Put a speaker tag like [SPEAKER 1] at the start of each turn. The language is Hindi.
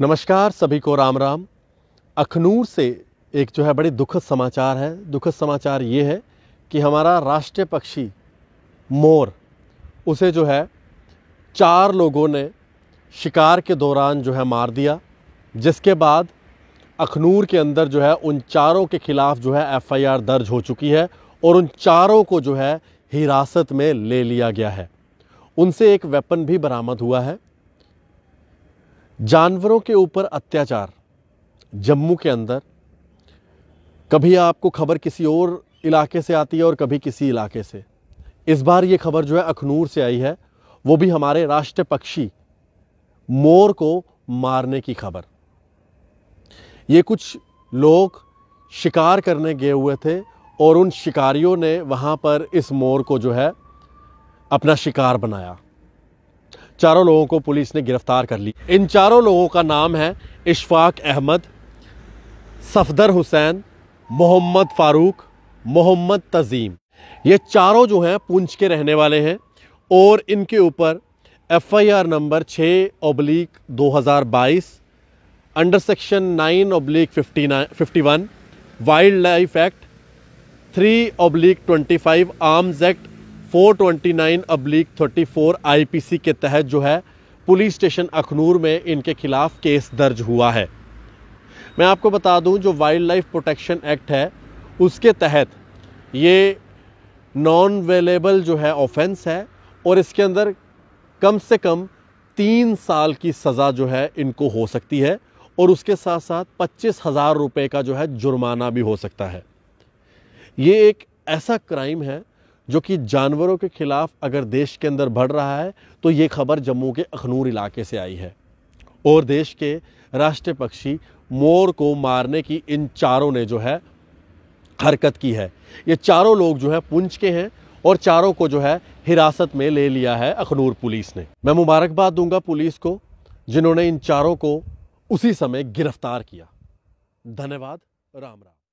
[SPEAKER 1] नमस्कार सभी को राम राम अखनूर से एक जो है बड़े दुखद समाचार है दुखद समाचार ये है कि हमारा राष्ट्रीय पक्षी मोर उसे जो है चार लोगों ने शिकार के दौरान जो है मार दिया जिसके बाद अखनूर के अंदर जो है उन चारों के ख़िलाफ़ जो है एफआईआर दर्ज हो चुकी है और उन चारों को जो है हिरासत में ले लिया गया है उनसे एक वेपन भी बरामद हुआ है जानवरों के ऊपर अत्याचार जम्मू के अंदर कभी आपको खबर किसी और इलाके से आती है और कभी किसी इलाके से इस बार ये खबर जो है अखनूर से आई है वो भी हमारे राष्ट्रीय पक्षी मोर को मारने की खबर ये कुछ लोग शिकार करने गए हुए थे और उन शिकारियों ने वहाँ पर इस मोर को जो है अपना शिकार बनाया चारों लोगों को पुलिस ने गिरफ्तार कर ली इन चारों लोगों का नाम है इशफाक अहमद सफदर हुसैन मोहम्मद फ़ारूक मोहम्मद तज़ीम ये चारों जो हैं पूंछ के रहने वाले हैं और इनके ऊपर एफआईआर नंबर छः oblique 2022 under section nine oblique fifty fifty one wildlife act three oblique twenty five arms act 429 oblique 34 IPC के तहत जो है पुलिस स्टेशन अखनूर में इनके खिलाफ केस दर्ज हुआ है मैं आपको बता दूं जो वाइल्ड लाइफ प्रोटेक्शन एक्ट है उसके तहत ये नॉन वेलेबल जो है ऑफेंस है और इसके अंदर कम से कम तीन साल की सज़ा जो है इनको हो सकती है और उसके साथ साथ पच्चीस हज़ार रुपये का जो है जुर्माना भी हो सकता है ये एक ऐसा क्राइम है जो कि जानवरों के खिलाफ अगर देश के अंदर बढ़ रहा है तो ये खबर जम्मू के अखनूर इलाके से आई है और देश के राष्ट्रीय पक्षी मोर को मारने की इन चारों ने जो है हरकत की है ये चारों लोग जो है पुंछ के हैं और चारों को जो है हिरासत में ले लिया है अखनूर पुलिस ने मैं मुबारकबाद दूंगा पुलिस को जिन्होंने इन चारों को उसी समय गिरफ्तार किया धन्यवाद राम राम